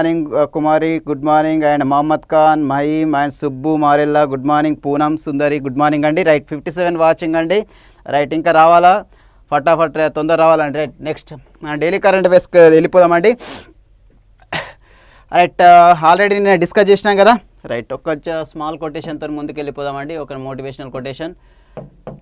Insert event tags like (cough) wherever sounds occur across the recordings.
morning Kumari good morning and Mohammed Khan Mahim and Subbu Marella good morning Poonam Sundari good morning అండి right fifty seven watching అండి right ఇంకా రావాలా ఫటాఫట్ తొందర రావాలండి రైట్ నెక్స్ట్ డైలీ కరెంట్ వేసుకు వెళ్ళిపోదామండి రైట్ ఆల్రెడీ నేను డిస్కస్ చేసినాం కదా రైట్ ఒక్క స్మాల్ కొటేషన్తో ముందుకు వెళ్ళిపోదామండి ఒక మోటివేషనల్ కొటేషన్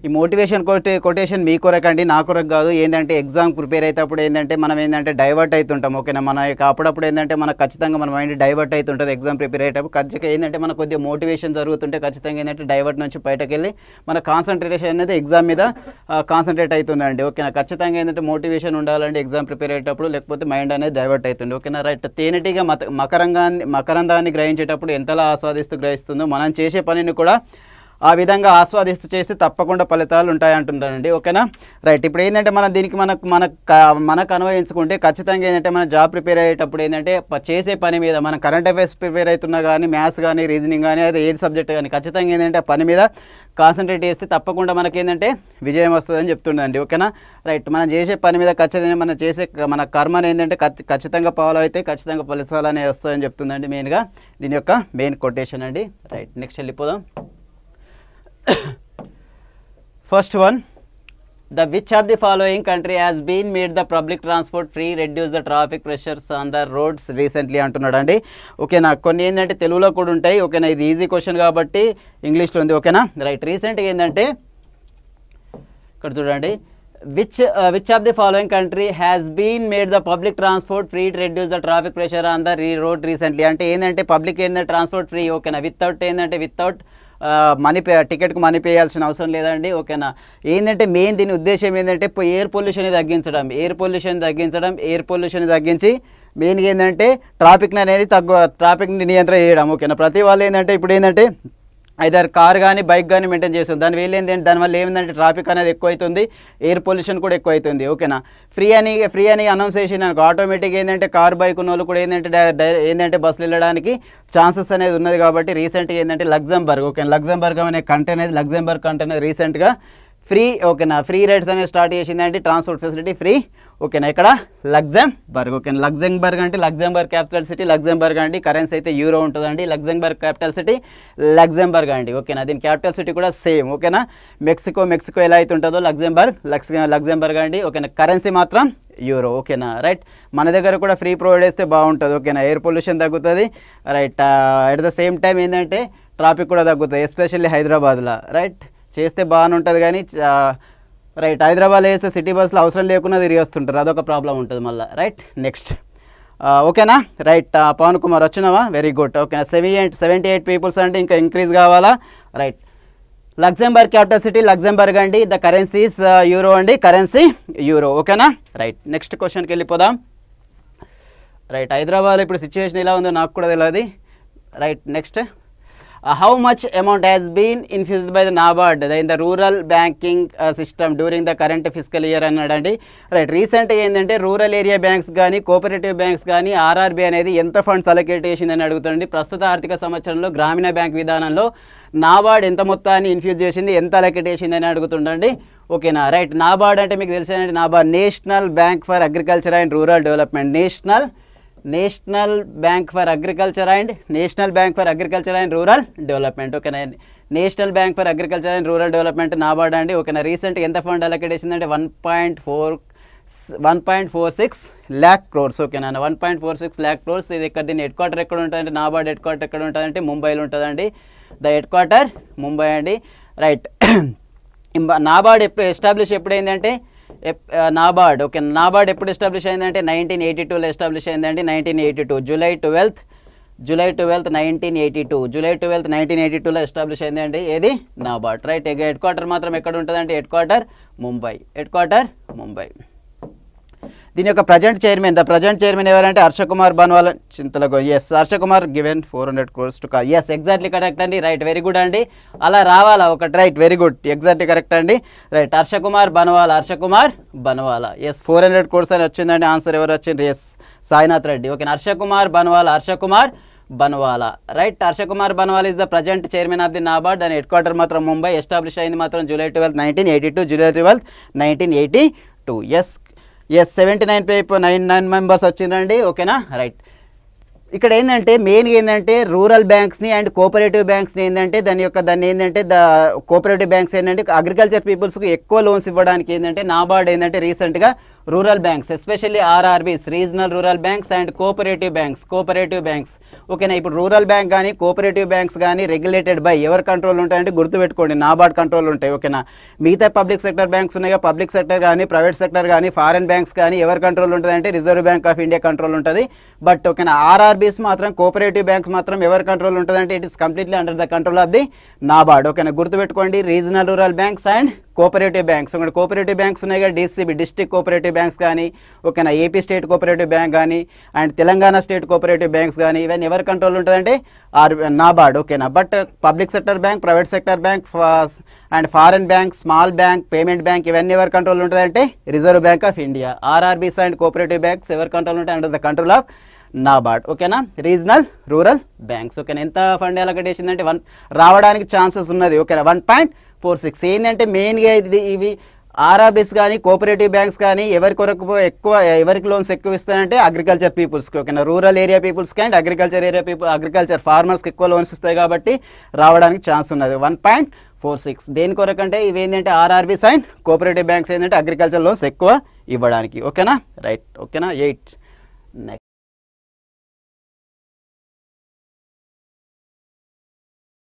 ఈ మోటివేషన్ కొట్టే కొటేషన్ మీ కొరకు అండి నా కొరకు కాదు ఏంటంటే ఎగ్జామ్ ప్రిపేర్ అయ్యేటప్పుడు ఏంటంటే మనం ఏంటంటే డైవర్ట్ అవుతుంటాం ఓకేనా మన అప్పుడప్పుడు ఏంటంటే మనకు ఖచ్చితంగా మన మైండ్ డైవర్ట్ అవుతుంటుంది ఎగ్జామ్ ప్రిపేర్ అయ్యేటప్పుడు ఖచ్చితంగా ఏంటంటే మనకు కొద్దిగా మోటివేషన్ జరుగుతుంటే ఖచ్చితంగా ఏంటంటే డైవర్ట్ నుంచి బయటకు వెళ్ళి మన కాన్సన్ట్రేషన్ అనేది ఎగ్జామ్ మీద కాన్సన్ట్రేట్ అవుతుందండి ఓకేనా ఖచ్చితంగా ఏంటంటే మోటివేషన్ ఉండాలండి ఎగ్జామ్ ప్రిపేర్ అయ్యేటప్పుడు లేకపోతే మైండ్ అనేది డైవర్ట్ అవుతుంది ఓకేనా రైట్ తేనెటీగా మత మకరంగాన్ని మకరందాన్ని గ్రహించేటప్పుడు ఎంతలా ఆస్వాదిస్తూ గ్రహిస్తుందో మనం చేసే పనిని కూడా ఆ విధంగా ఆస్వాదిస్తూ చేస్తే తప్పకుండా ఫలితాలు ఉంటాయంటున్నారండి ఓకేనా రైట్ ఇప్పుడు ఏంటంటే మనం దీనికి మనకు మన మనకు అనువయించుకుంటే ఖచ్చితంగా ఏంటంటే మనం జాబ్ ప్రిపేర్ అయ్యేటప్పుడు ఏంటంటే చేసే పని మీద మనం కరెంట్ అఫైర్స్ ప్రిపేర్ అవుతున్నా కానీ మ్యాథ్స్ కానీ రీజనింగ్ కానీ అది ఏది సబ్జెక్ట్ కానీ ఖచ్చితంగా ఏంటంటే పని మీద కాన్సన్ట్రేట్ చేస్తే తప్పకుండా మనకి ఏంటంటే విజయం వస్తుందని చెప్తుండండి ఓకేనా రైట్ మనం చేసే పని మీద ఖచ్చితంగా మనం చేసే మన కర్మను ఏంటంటే ఖచ్చితంగా ఫాలో అయితే ఖచ్చితంగా ఫలితాలు అనేవి వస్తాయని చెప్తుందండి మెయిన్గా దీని యొక్క మెయిన్ కొటేషన్ అండి రైట్ నెక్స్ట్ వెళ్ళిపోదాం first one the which of the following country has been made the public transport free reduce the traffic pressures on the roads recently అంటున్నాడు అండి ఓకేనా కొన్ని ఏంటంటే తెలుగులో కూడా ఉంటాయి ఓకేనా ఇది ఈజీ క్వశ్చన్ కాబట్టి ఇంగ్లీష్లో ఉంది ఓకేనా రైట్ రీసెంట్గా ఏంటంటే ఇక్కడ చూడండి which which of the following country has been made the public transport free reduce the traffic pressure on the re road recently అంటే ఏంటంటే పబ్లిక్ ఏంటంటే ట్రాన్స్పోర్ట్ ఫ్రీ ఓకేనా వితౌట్ ఏంటంటే వితౌట్ మనీ పే టికెట్కు మనీ పేయాల్సిన అవసరం లేదండి ఓకేనా ఏంటంటే మెయిన్ దీని ఉద్దేశం ఏంటంటే ఎయిర్ పొల్యూషన్ తగ్గించడం ఎయిర్ పొల్యూషన్ తగ్గించడం ఎయిర్ పొల్యూషన్ తగ్గించి మెయిన్గా ఏంటంటే ట్రాఫిక్ని అనేది తగ్గు ట్రాఫిక్ని నియంత్రణ చేయడం ఓకేనా ప్రతి వాళ్ళు ఏంటంటే ఇప్పుడు ఏంటంటే ఐదర్ కార్ కానీ బైక్ కానీ మెయింటైన్ చేస్తుంది దాని వీళ్ళు ఏంటంటే దానివల్ల ఏమిందంటే ట్రాఫిక్ అనేది ఎక్కువ అవుతుంది ఎయిర్ పొల్యూషన్ కూడా ఎక్కువ అవుతుంది ఓకేనా ఫ్రీ అని ఫ్రీ అని అనౌన్స్ చేసిన ఆటోమేటిక్గా ఏంటంటే కార్ బైక్ ఉన్న వాళ్ళు కూడా ఏంటంటే ఏంటంటే బస్సులు వెళ్ళడానికి ఛాన్సెస్ అనేది ఉన్నది కాబట్టి రీసెంట్గా ఏంటంటే లగ్జంబర్గ్ ఓకే లగ్జంబర్గ్ అనే కంట్రీ అనేది లగ్జంబర్గ్ కంట్రీ అనేది రీసెంట్గా ఫ్రీ ఓకేనా ఫ్రీ రైడ్స్ అనేవి స్టార్ట్ చేసింది అంటే ట్రాన్స్పోర్ట్ ఫెసిలిటీ ఫ్రీ ఓకేనా ఇక్కడ లగ్జంబర్గ్ ఓకేనా లగ్జంబర్గ్ అంటే లగ్జంబర్గ్ క్యాపిటల్ సిటీ లగ్జంబర్గ్ అండి కరెన్సీ అయితే యూరో ఉంటుందండి లగ్జంబర్గ్ క్యాపిటల్ సిటీ లగ్జంబర్గ్ అండి ఓకేనా దీని క్యాపిటల్ సిటీ కూడా సేమ్ ఓకేనా మెక్సికో మెక్సికో ఎలా అయితే ఉంటుందో లగ్జంబర్గ్ లగ్జ లగ్జంబర్గ్ అండి ఓకేనా కరెన్సీ మాత్రం యూరో ఓకేనా రైట్ మన దగ్గర కూడా ఫ్రీ ప్రొవైడ్ చేస్తే బాగుంటుంది ఓకేనా ఎయిర్ పొల్యూషన్ తగ్గుతుంది right at the same time ఏంటంటే ట్రాఫిక్ కూడా తగ్గుతుంది ఎస్పెషల్లీ హైదరాబాద్లో రైట్ చేస్తే బాగానుంటుంది కానీ రైట్ హైదరాబాద్ వేస్తే సిటీ బస్సులు అవసరం లేకుండా తిరిగి వస్తుంటారు అదొక ప్రాబ్లం ఉంటుంది మళ్ళీ రైట్ నెక్స్ట్ ఓకేనా రైట్ పవన్ కుమార్ వచ్చినావా very good okay seven seventy eight peoples అంటే ఇంకా ఇంక్రీజ్ కావాలా right Luxembourg capital city Luxembourg అండి ద కరెన్సీస్ యూరో అండి కరెన్సీ యూరో ఓకేనా రైట్ నెక్స్ట్ క్వశ్చన్కి వెళ్ళిపోదాం రైట్ హైదరాబాద్ ఇప్పుడు సిచ్యువేషన్ ఎలా ఉందో నాకు కూడా తెలియదు right next how much amount amount has been by the NABARD NABARD in the rural banking uh, system during the current fiscal year అన్నాడండి రైట్ రీసెంట్గా ఏంటంటే రూరల్ ఏరియా బ్యాంక్స్ కానీ కోఆపరేటివ్ బ్యాంక్స్ కానీ ఆర్ఆర్బి అనేది ఎంత ఫండ్స్ అలొకేట్ చేసిందని అడుగుతుంది ప్రస్తుత ఆర్థిక సంవత్సరంలో గ్రామీణ బ్యాంక్ విధానంలో నాబార్డ్ ఎంత మొత్తాన్ని ఇన్ఫ్యూజ్ చేసింది ఎంత అలొకేట్ చేసిందని అడుగుతుండండి ఓకేనా రైట్ నాబార్డ్ అంటే మీకు తెలిసినండి NABARD national bank for agriculture and rural development national national bank for agriculture and national bank for agriculture and rural development ఓకేనా national bank for agriculture and rural development NABARD అండి ఓకేనా రీసెంట్గా ఎంత ఫండ్ అలొకేట్ చేసిందంటే one point four one point four six lakh crores ఓకేనా one point four six lakh crores ఇది ఇక్కడ దీని హెడ్ క్వార్టర్ ఎక్కడ ఉంటుందంటే నాబార్డ్ హెడ్ క్వార్టర్ ఎక్కడ ఉంటుందంటే ముంబైలో ఉంటుందండి ద హెడ్ క్వార్టర్ ముంబై అండి రైట్ (clears throat) నాబార్డ్ ఎప్పుడు ఎస్టాబ్లిష్ ఎప్పుడైందంటే నాబార్డ్ ఓకే నాబార్డ్ ఎప్పుడు ఎస్టాబ్లిష్ అయిందంటే నైన్టీన్ ఎయిటీ టూలో ఎస్టాబ్లిష్ అయిందండి nineteen eighty two July twelfth July twelfth nineteen eighty two July twelfth nineteen eighty టూలో ఎస్టాబ్లిష్ అయిందండి ఏది నాబార్డ్ రైట్ హెడ్ క్వార్టర్ మాత్రం ఎక్కడ ఉంటుందంటే headquarter Mumbai headquarter Mumbai దీని యొక్క present chairman the present chairman ఎవరంటే హర్షకుమార్ బన్వాల చింతలగో yes Harsh Kumar given four hundred crores to yes exactly correct అండి రైట్ వెరీ గుడ్ అండి అలా రావాలా ఒకటి right very good exactly correct అండి right Harsh Kumar Bhanwala Harsh Kumar Bhanwala yes four hundred crores అని వచ్చిందండి ఆన్సర్ ఎవరు వచ్చింది yes Sainath Reddy okay Harsh Kumar Bhanwala Harsh Kumar Bhanwala right Harsh Kumar Bhanwal is the present chairman of the NABARD దాని హెడ్ క్వార్టర్ మాత్రం ముంబై ఎస్టాబ్లిష్ అయింది మాత్రం July twelfth nineteen eighty two July twelfth nineteen eighty two yes yes seventy nine పే nine nine members వచ్చిందండి ఓకేనా రైట్ ఇక్కడ ఏంటంటే మెయిన్గా ఏంటంటే రూరల్ బ్యాంక్స్ని అండ్ కోఆపరేటివ్ బ్యాంక్స్ని ఏంటంటే దాని యొక్క దాన్ని ఏంటంటే ద కోఆపరేటివ్ బ్యాంక్స్ ఏంటంటే అగ్రికల్చర్ పీపుల్స్కి ఎక్కువ లోన్స్ ఇవ్వడానికి ఏంటంటే నాబార్డ్ ఏంటంటే రీసెంట్గా rural banks especially RRBs regional rural banks and cooperative banks cooperative banks ఓకేనా ఇప్పుడు రూరల్ బ్యాంక్ కానీ కోఆపరేటివ్ బ్యాంక్స్ కానీ రెగ్యులేటెడ్ బై ఎవరు కంట్రోల్ ఉంటాయంటే గుర్తుపెట్టుకోండి నాబార్డ్ కంట్రోల్ ఉంటాయి ఓకేనా మిగతా పబ్లిక్ సెక్టర్ బ్యాంక్స్ ఉన్నాయి పబ్లిక్ సెక్టర్ కానీ ప్రైవేట్ సెక్టర్ కానీ ఫారెన్ బ్యాంక్స్ కానీ ఎవరు కంట్రోల్ ఉంటుందంటే Reserve Bank of India control ఉంటుంది బట్ ఓకేనా ఆర్ఆర్బీస్ మాత్రం కోఆపరేటివ్ బ్యాంక్స్ మాత్రం ఎవరు కంట్రోల్ ఉంటుందంటే it is completely under the control of the NABARD ఓకేనా గుర్తుపెట్టుకోండి regional rural banks and cooperative banks ఒకటి కోఆపరేటివ్ బ్యాంక్స్ ఉన్నాయి కదా డిసిబి డిస్టిక్ కోఆపరేటివ్ బ్యాంక్స్ కానీ ఓకేనా ఏపీ స్టేట్ కోఆపరేటివ్ బ్యాంక్ కానీ and Telangana state cooperative banks కానీ ఇవన్నీ ఎవరి కంట్రోల్ ఉంటుందంటే ఆర్ నాబార్డ్ ఓకేనా but public sector bank private sector bank and foreign bank small bank payment bank ఇవన్నీ ఎవరి కంట్రోల్ ఉంటుందంటే Reserve Bank of India RRBs and cooperative banks ఎవరి కంట్రోల్ ఉంటాయి under the control of NABARD ఓకేనా రీజనల్ రూరల్ బ్యాంక్స్ ఓకేనా ఎంత fund allocate one రావడానికి chances ఉన్నది ఓకేనా వన్ పాయింట్ ఫోర్ సిక్స్ ఏంటంటే మెయిన్గా ఇది ఇవి ఆర్ఆర్బీస్ కానీ కోఆపరేటివ్ బ్యాంక్స్ కానీ ఎవరి కొరకు ఎక్కువ ఎవరికి లోన్స్ ఎక్కువ ఇస్తాయంటే అగ్రికల్చర్ పీపుల్స్కి ఓకేనా రూరల్ ఏరియా పీపుల్స్కి and agriculture area people agriculture ఫార్మర్స్కి ఎక్కువ లోన్స్ ఇస్తాయి కాబట్టి రావడానికి ఛాన్స్ ఉన్నది వన్ పాయింట్ ఫోర్ సిక్స్ దేని కొరకు అంటే ఇవి ఏంటంటే ఆర్ఆర్బిస్ అండ్ కోఆపరేటివ్ బ్యాంక్స్ ఏంటంటే అగ్రికల్చర్ లోన్స్ ఎక్కువ ఇవ్వడానికి ఓకేనా రైట్ ఓకేనా ఎయిట్ నెక్స్ట్